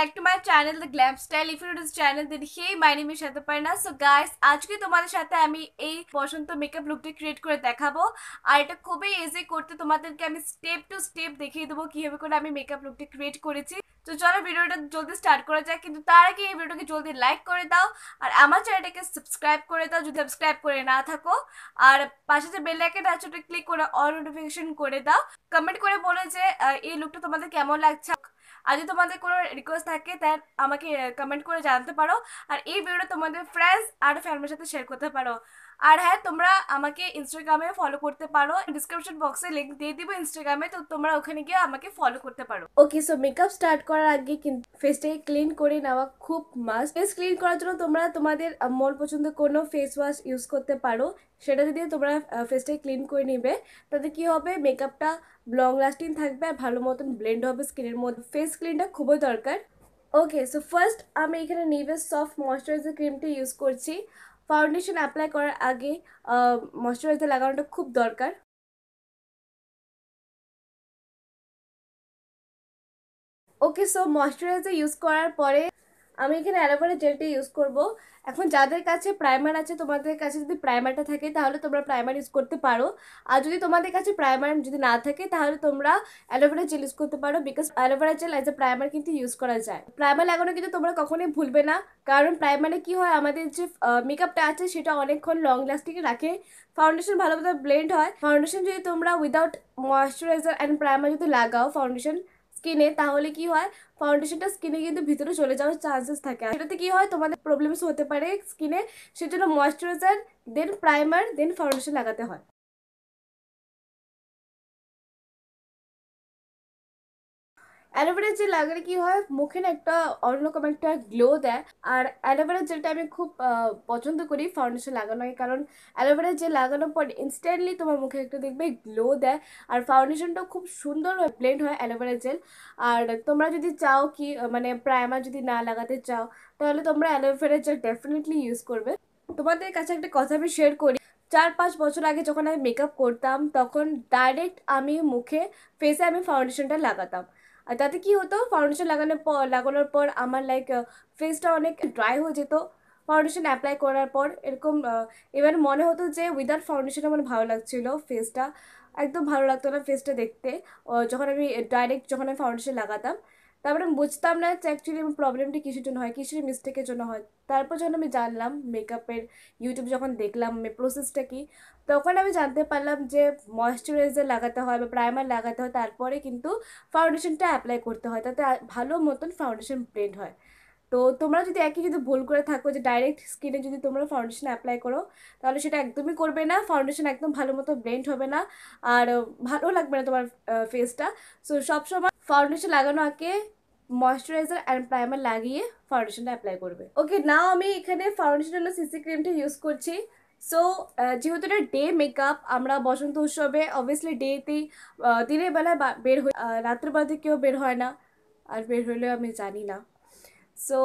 back to my channel the glam style if you this channel দিন hey my name is না so guys আজকে তোমাদের সাথে আমি এই বসন্ত মেকআপ লুকটি ক্রিয়েট করে দেখাবো আর এটা খুবই ইজি করতে তোমাদেরকে আমি স্টেপ টু স্টেপ দেখিয়ে দেবো কীভাবে করে আমি মেকআপ লুকটি ক্রিয়েট করেছি তো চলো ভিডিওটা জলদি স্টার্ট করা যাক কিন্তু তার আগে এই ভিডিওটাকে জলদি লাইক করে দাও আর আমার চ্যানেলটাকে সাবস্ক্রাইব করে দাও যদি সাবস্ক্রাইব করে না থাকো আর পাশে যে বেল আইকনটা আছে ওটা ক্লিক করে অল নোটিফিকেশন করে দাও কমেন্ট করে বলে যে এই লুকটা তোমাদের কেমন লাগছে আর যদি তোমাদের কোনো রিকোয়েস্ট থাকে তার আমাকে কমেন্ট করে জানাতে পারো আর এই ভিডিওটা তোমাদের ফ্রেন্ডস আর ফ্যামিলির সাথে শেয়ার করতে পারো আর হ্যাঁ তোমরা আমাকে ইনস্টাগ্রামে ফলো করতে পারো ডিসক্রিপশন বক্সে লিঙ্ক দিয়ে দিব ইনস্টাগ্রামে তো তোমরা ওখানে গিয়ে আমাকে ফলো করতে পারো ওকে সো মেকআপ স্টার্ট করার আগে কিন্তু ফেসটাকে ক্লিন করে নেওয়া খুব মাস্ট ফেস ক্লিন করার জন্য তোমরা তোমাদের মন পছন্দ কোনো ফেস ওয়াশ ইউজ করতে পারো সেটা দিয়ে তোমরা ফেসটাকে ক্লিন করে নেবে তাতে কি হবে মেকআপটা লং লাস্টিং থাকবে আর ভালো মতন ব্লেন্ড হবে স্কিনের মধ্যে ফেস ক্লিনটা খুবই দরকার ওকে সো ফার্স্ট আমি এখানে নিভে সফট ময়শ্চারাইজার ক্রিমটা ইউজ করছি ফাউন্ডেশন অ্যাপ্লাই করার আগে ময়শ্চারাইজার লাগানোটা খুব দরকার ওকে সো ময়শ্চারাইজার ইউজ করার পরে আমি এখানে অ্যালোভেরা জেলটা ইউজ করব এখন যাদের কাছে প্রাইমার আছে তোমাদের কাছে যদি প্রাইমারটা থাকে তাহলে তোমরা প্রাইমার ইউজ করতে পারো আর যদি তোমাদের কাছে প্রাইমার যদি না থাকে তাহলে তোমরা অ্যালোভেরা জেল ইউজ করতে পারো because aloe vera gel as a primer কিন্তু ইউজ করা যায় প্রাইমার লাগানো কিন্তু তোমরা কখনোই ভুলবে না কারণ প্রাইমারে কি হয় আমাদের যে মেকআপটা আছে সেটা অনেকক্ষণ লং লাস্টিং রাখে ফাউন্ডেশন ভালোভাবে ব্লেন্ড হয় ফাউন্ডেশন যদি তোমরা উইদাউট ময়শ্চারাইজার অ্যান্ড প্রাইমার যদি লাগাও ফাউন্ডেশন স্কিনে তাহলে কি হয় ফাউন্ডেশনটা স্কিনে কিন্তু ভিতরে চলে যাওয়ার চান্সেস থাকে সেটাতে কি হয় তোমাদের প্রবলেমস হতে পারে স্কিনে সেজন্য moisturiser then primer then foundation লাগাতে হয় অ্যালোভেরা জেল লাগালে কি হয় মুখে না একটা অন্যরকম একটা গ্লো দেয় আর অ্যালোভেরা জেলটা আমি খুব পছন্দ করি ফাউন্ডেশন লাগানো হয় কারণ অ্যালোভেরা জেল লাগানোর পর ইনস্ট্যান্টলি তোমার মুখে একটা দেখবে গ্লো দেয় আর ফাউন্ডেশনটাও খুব সুন্দর হয় ব্লেন্ড হয় অ্যালোভেরা জেল আর তোমরা যদি চাও কি মানে প্রাইমার যদি না লাগাতে চাও তাহলে তোমরা অ্যালোভেরা জেল ডেফিনেটলি ইউজ করবে তোমাদের কাছে একটা কথা আমি শেয়ার করি চার পাঁচ বছর আগে যখন আমি মেকআপ করতাম তখন ডাইরেক্ট আমি মুখে ফেসে আমি ফাউন্ডেশনটা লাগাতাম আর তাতে কি হতো ফাউন্ডেশন লাগানোর পর লাগানোর পর আমার লাইক ফেসটা অনেক ড্রাই হয়ে যেত ফাউন্ডেশন অ্যাপ্লাই করার পর এরকম এবার মনে হতো যে উইদাউট ফাউন্ডেশন আমার ভালো লাগছিল ফেসটা একদম ভালো লাগতো না ফেসটা দেখতে যখন আমি ডাইরেক্ট যখন আমি ফাউন্ডেশন লাগাতাম তারপরে আমি বুঝতাম না যে অ্যাকচুয়ালি আমার প্রবলেমটি কিসের জন্য হয় কিসের মিস্টেকের জন্য হয় তারপর যখন আমি জানলাম মেকআপের ইউটিউব যখন দেখলাম আমি প্রসেসটা কী তখন আমি জানতে পারলাম যে ময়শ্চারাইজার লাগাতে হয় বা প্রাইমার লাগাতে হয় তারপরে কিন্তু ফাউন্ডেশনটা অ্যাপ্লাই করতে হয় তাতে ভালো মতন ফাউন্ডেশন ব্লেন্ড হয় তো তোমরা যদি একই যদি ভুল করে থাকো যে ডাইরেক্ট স্কিনে যদি তোমরা ফাউন্ডেশন অ্যাপ্লাই করো তাহলে সেটা একদমই করবে না ফাউন্ডেশন একদম ভালো মতো ব্লেন্ড হবে না আর ভালো লাগবে না তোমার ফেসটা সো সবসময় ফাউন্ডেশন লাগানো আগে ময়শ্চারাইজার অ্যান্ড প্রাইমার লাগিয়ে ফাউন্ডেশনটা অ্যাপ্লাই করবে ওকে নাও আমি এখানে ফাউন্ডেশন হলো সিসি ক্রিমটা ইউজ করছি সো যেহেতু এটা ডে মেকআপ আমরা বসন্ত উৎসবে অবভিয়াসলি ডেতেই দিনের বেলায় বের হই রাত্রেবেলাতে কেউ বের হয় না আর বের হলেও আমি জানি না সো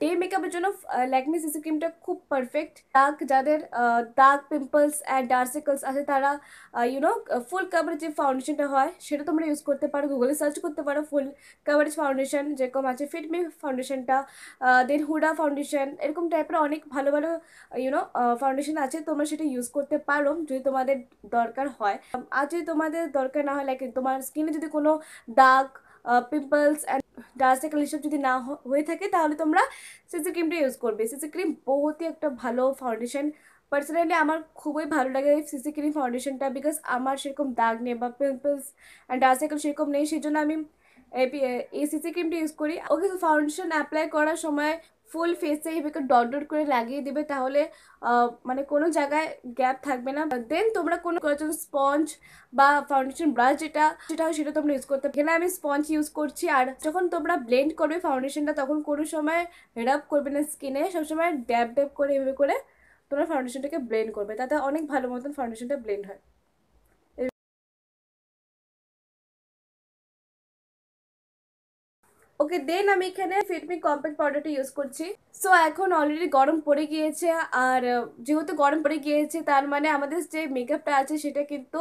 ডে মেকআপের জন্য ল্যাকমি সিসি ক্রিমটা খুব পারফেক্ট ডার্ক যাদের dark pimples and dark circles আছে তারা ইউনো ফুল কাভারেজ যে ফাউন্ডেশনটা হয় সেটা তোমরা ইউজ করতে পারো গুগলে সার্চ করতে পারো ফুল কাভারেজ ফাউন্ডেশন যেরকম আছে ফিটমি ফাউন্ডেশনটা দেন হুডা ফাউন্ডেশন এরকম টাইপের অনেক ভালো ভালো ইউনো uh, ফাউন্ডেশন uh, আছে তোমরা সেটা ইউজ করতে পারো যদি তোমাদের দরকার হয় আর যদি তোমাদের দরকার না হয় লাইক তোমার স্কিনে যদি কোনো দাগ পিম্পলস অ্যান্ড ডার্ক এসব যদি না হয়ে থাকে তাহলে তোমরা সিসি ক্রিমটা ইউজ করবে সিসি ক্রিম বহুতই একটা ভালো ফাউন্ডেশন পার্সোনালি আমার খুবই ভালো লাগে এই সিসি ক্রিম ফাউন্ডেশনটা বিকজ আমার সেরকম দাগ নেই বা পিম্পলস অ্যান্ড ডার্ক সার্কেল সেরকম নেই সেই জন্য আমি এই সিসি ক্রিমটা ইউজ করি ওকে ফাউন্ডেশন অ্যাপ্লাই করার সময় ফুল ফেসে এইভাবে ডট ডট করে লাগিয়ে দেবে তাহলে মানে কোনো জায়গায় গ্যাপ থাকবে না দেন তোমরা কোনো করেছো স্পঞ্জ বা ফাউন্ডেশন ব্রাশ যেটা সেটা সেটা তোমরা ইউজ করতে এখানে আমি স্পঞ্জ ইউজ করছি আর যখন তোমরা ব্লেন্ড করবে ফাউন্ডেশনটা তখন কোনো সময় আপ করবে না স্কিনে সবসময় ড্যাপ ড্যাপ করে এভাবে করে তোমরা ফাউন্ডেশনটাকে ব্লেন্ড করবে তাতে অনেক ভালো মতন ফাউন্ডেশনটা ব্লেন্ড হয় ওকে দেন আমি এখানে ফিটমি কম্প্যাক্ট পাউডারটা ইউজ করছি সো এখন অলরেডি গরম পড়ে গিয়েছে আর যেহেতু গরম পড়ে গিয়েছে তার মানে আমাদের যে মেকআপটা আছে সেটা কিন্তু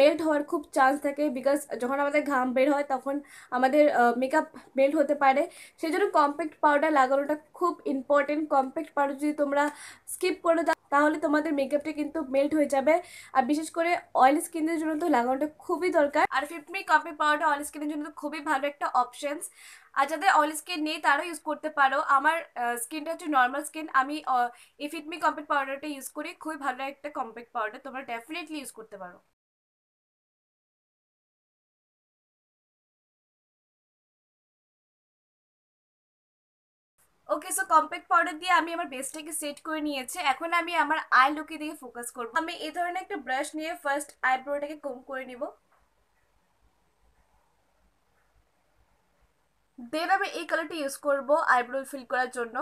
মেল্ট হওয়ার খুব চান্স থাকে বিকজ যখন আমাদের ঘাম বের হয় তখন আমাদের মেকআপ মেল্ট হতে পারে সেজন্য কম্প্যাক্ট পাউডার লাগানোটা খুব ইম্পর্টেন্ট কম্প্যাক্ট পাউডার যদি তোমরা স্কিপ করে দাও তাহলে তোমাদের মেকআপটা কিন্তু মেল্ট হয়ে যাবে আর বিশেষ করে অয়েল স্কিনের জন্য তো লাগানোটা খুবই দরকার আর ফিফমি কফি পাউডার অয়েল স্কিনের জন্য তো খুবই ভালো একটা অপশানস আর যাদের অয়েল স্কিন নেই তারাও ইউজ করতে পারো আমার স্কিনটা হচ্ছে নর্মাল স্কিন আমি ফিটমি কম্প্যাক্ট পাউডারটা ইউজ করি খুবই ভালো একটা কম্প্যাক্ট পাউডার তোমরা ডেফিনেটলি ইউজ করতে পারো ওকে সো কম্প্যাক্ট পাউডার দিয়ে আমি আমার বেসটাকে সেট করে নিয়েছি এখন আমি আমার আই লুকে দিকে ফোকাস করব আমি এই ধরনের একটা ব্রাশ নিয়ে ফার্স্ট আইব্রোটাকে কম করে নিব দেন আমি এই কালারটি ইউজ করব আইব্রো ফিল করার জন্য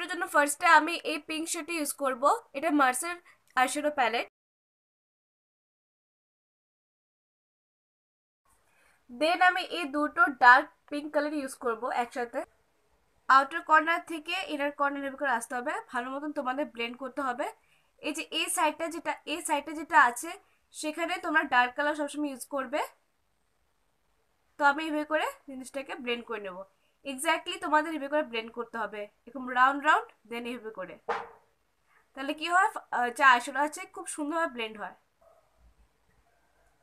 আইশোর জন্য ফার্স্টে আমি এই পিঙ্ক শেডটি ইউজ করব এটা মার্সের আইশোর প্যালেট দেন আমি এই দুটো ডার্ক পিঙ্ক কালার ইউজ করবো একসাথে আউটার কর্নার থেকে ইনার কর্নার এভাবে করে আসতে হবে ভালো মতন তোমাদের ব্লেন্ড করতে হবে এই যে এই সাইডটা যেটা এই সাইডটা যেটা আছে সেখানে তোমরা ডার্ক কালার সবসময় ইউজ করবে তো আমি এভাবে করে জিনিসটাকে ব্লেন্ড করে নেব এক্স্যাক্টলি তোমাদের এভাবে করে ব্লেন্ড করতে হবে এরকম রাউন্ড রাউন্ড দেন এভাবে করে তাহলে কি হয় যা আসলে আছে খুব সুন্দরভাবে ব্লেন্ড হয়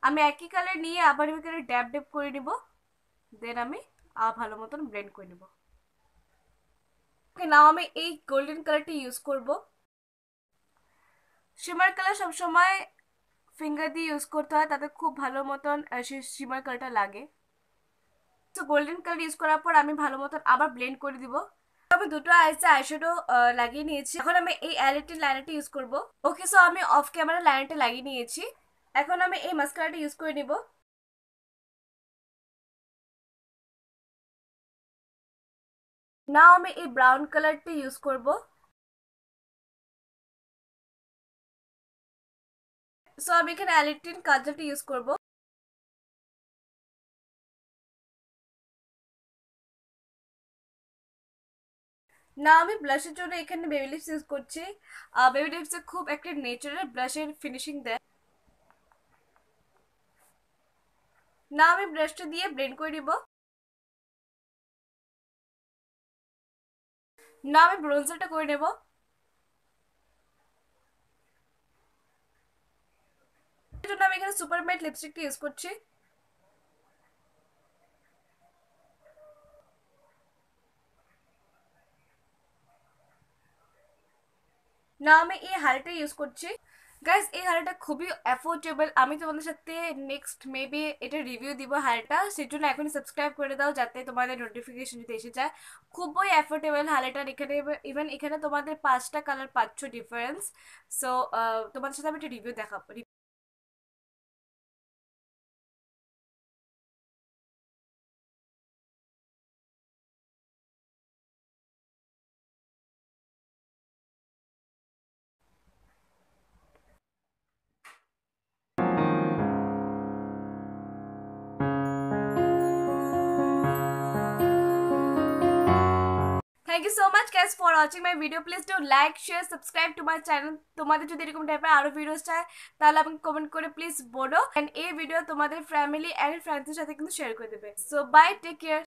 আমি একই কালার নিয়ে আবার ভিতরে ড্যাপ ড্যাপ করে নিব দেন আমি ভালো মতন ব্লেন্ড করে নেব ওকে নাও আমি এই গোল্ডেন কালারটি ইউজ করব শিমার কালার সবসময় ফিঙ্গার দিয়ে ইউজ করতে হয় তাতে খুব ভালো মতন শিমার কালারটা লাগে তো গোল্ডেন কালার ইউজ করার পর আমি ভালো মতন আবার ব্লেন্ড করে দিব আমি দুটো আইসে আইশ্যাডো লাগিয়ে নিয়েছি এখন আমি এই অ্যালেটের লাইনারটি ইউজ করব ওকে সো আমি অফ ক্যামেরা লাইনারটা লাগিয়ে নিয়েছি এখন আমি এই মাস্কারাটা ইউজ করে নিব নাও আমি এই ব্রাউন কালারটি ইউজ করব সো আমি এখানে অ্যালিটিন কাজলটি ইউজ করব না আমি ব্লাশের জন্য এখানে বেবি লিপস ইউজ করছি বেবি লিপসে খুব একটা নেচারাল ব্লাশের ফিনিশিং দেয় না আমি ব্রাশটা দিয়ে ব্লেন্ড করে নিব না আমি ব্রোঞ্জারটা করে নেব জন্য আমি এখানে সুপার মেট লিপস্টিকটা ইউজ করছি না আমি এই হালটা ইউজ করছি গাইজ এই হারটা খুবই অ্যাফোর্ডেবল আমি তোমাদের সাথে নেক্সট মেবি এটা রিভিউ দিব হারটা সেই জন্য এখনই সাবস্ক্রাইব করে দাও যাতে তোমাদের নোটিফিকেশন যদি এসে যায় খুবই অ্যাফোর্ডেবল হারটার এখানে ইভেন এখানে তোমাদের পাঁচটা কালার পাচ্ছ ডিফারেন্স সো তোমাদের সাথে আমি একটা রিভিউ দেখাবো থ্যাংক ইউ সো মাচ ক্যাস for watching my video please do like share subscribe to my channel তোমাদের যদি এরকম টাইপের আরও ভিডিওস চায় তাহলে আমাকে কমেন্ট করে প্লিজ বলো অ্যান্ড এই ভিডিও তোমাদের ফ্যামিলি অ্যান্ড ফ্রেন্ডসের সাথে কিন্তু শেয়ার করে দেবে সো বাই টেক কেয়ার